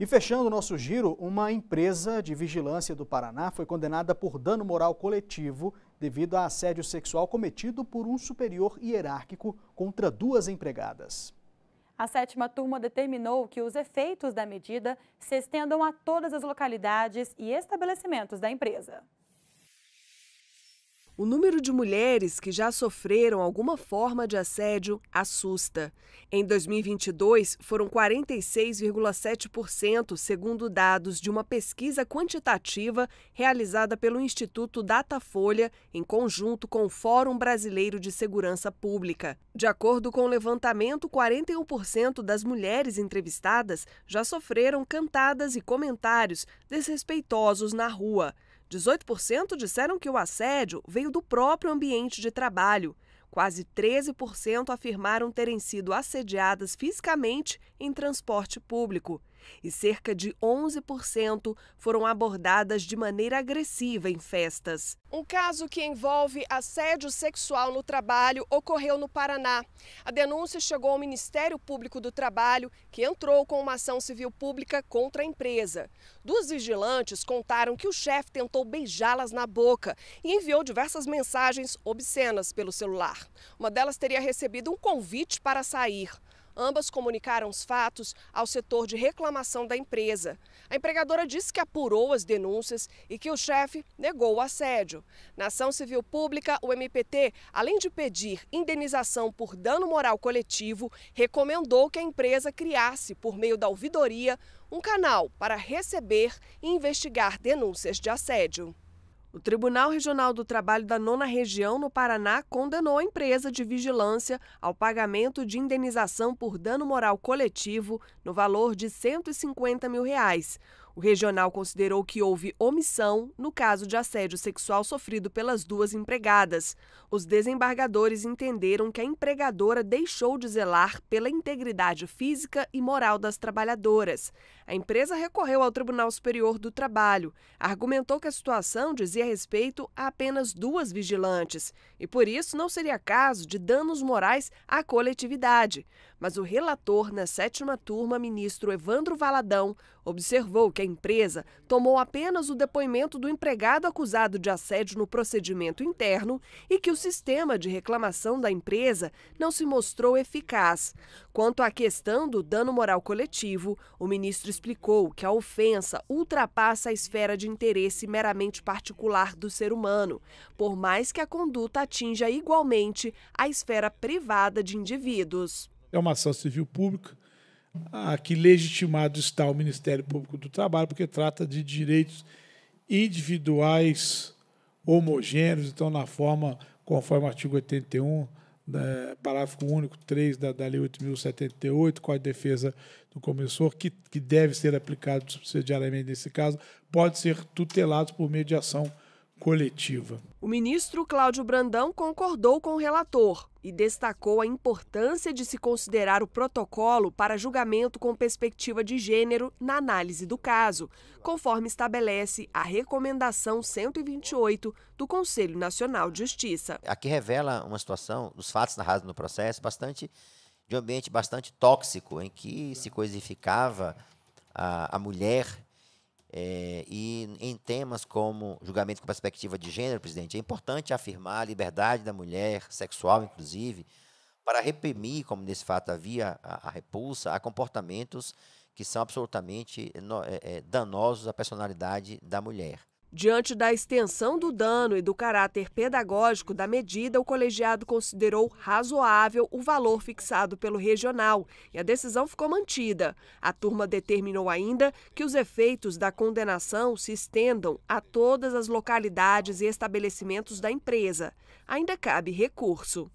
E fechando o nosso giro, uma empresa de vigilância do Paraná foi condenada por dano moral coletivo devido a assédio sexual cometido por um superior hierárquico contra duas empregadas. A sétima turma determinou que os efeitos da medida se estendam a todas as localidades e estabelecimentos da empresa. O número de mulheres que já sofreram alguma forma de assédio assusta. Em 2022, foram 46,7%, segundo dados de uma pesquisa quantitativa realizada pelo Instituto Datafolha, em conjunto com o Fórum Brasileiro de Segurança Pública. De acordo com o levantamento, 41% das mulheres entrevistadas já sofreram cantadas e comentários desrespeitosos na rua. 18% disseram que o assédio veio do próprio ambiente de trabalho. Quase 13% afirmaram terem sido assediadas fisicamente em transporte público e cerca de 11% foram abordadas de maneira agressiva em festas. Um caso que envolve assédio sexual no trabalho ocorreu no Paraná. A denúncia chegou ao Ministério Público do Trabalho, que entrou com uma ação civil pública contra a empresa. Dos vigilantes contaram que o chefe tentou beijá-las na boca e enviou diversas mensagens obscenas pelo celular. Uma delas teria recebido um convite para sair. Ambas comunicaram os fatos ao setor de reclamação da empresa. A empregadora disse que apurou as denúncias e que o chefe negou o assédio. Na ação civil pública, o MPT, além de pedir indenização por dano moral coletivo, recomendou que a empresa criasse, por meio da ouvidoria, um canal para receber e investigar denúncias de assédio. O Tribunal Regional do Trabalho da Nona Região, no Paraná, condenou a empresa de vigilância ao pagamento de indenização por dano moral coletivo no valor de R$ 150 mil. Reais. O regional considerou que houve omissão no caso de assédio sexual sofrido pelas duas empregadas. Os desembargadores entenderam que a empregadora deixou de zelar pela integridade física e moral das trabalhadoras. A empresa recorreu ao Tribunal Superior do Trabalho, argumentou que a situação dizia respeito a apenas duas vigilantes e, por isso, não seria caso de danos morais à coletividade mas o relator na sétima turma, ministro Evandro Valadão, observou que a empresa tomou apenas o depoimento do empregado acusado de assédio no procedimento interno e que o sistema de reclamação da empresa não se mostrou eficaz. Quanto à questão do dano moral coletivo, o ministro explicou que a ofensa ultrapassa a esfera de interesse meramente particular do ser humano, por mais que a conduta atinja igualmente a esfera privada de indivíduos é uma ação civil pública a que legitimado está o Ministério Público do Trabalho, porque trata de direitos individuais homogêneos, então, na forma, conforme o artigo 81, né, parágrafo único 3 da, da Lei 8.078, com a defesa do comissor, que, que deve ser aplicado subsidiariamente nesse caso, pode ser tutelado por meio de ação coletiva. O ministro Cláudio Brandão concordou com o relator e destacou a importância de se considerar o protocolo para julgamento com perspectiva de gênero na análise do caso, conforme estabelece a recomendação 128 do Conselho Nacional de Justiça. Aqui revela uma situação, os fatos narrados no processo, bastante de um ambiente bastante tóxico, em que se coisificava a, a mulher é, e em temas como julgamento com perspectiva de gênero, presidente, é importante afirmar a liberdade da mulher, sexual inclusive, para reprimir, como nesse fato havia, a, a repulsa a comportamentos que são absolutamente é, é, danosos à personalidade da mulher. Diante da extensão do dano e do caráter pedagógico da medida, o colegiado considerou razoável o valor fixado pelo regional e a decisão ficou mantida. A turma determinou ainda que os efeitos da condenação se estendam a todas as localidades e estabelecimentos da empresa. Ainda cabe recurso.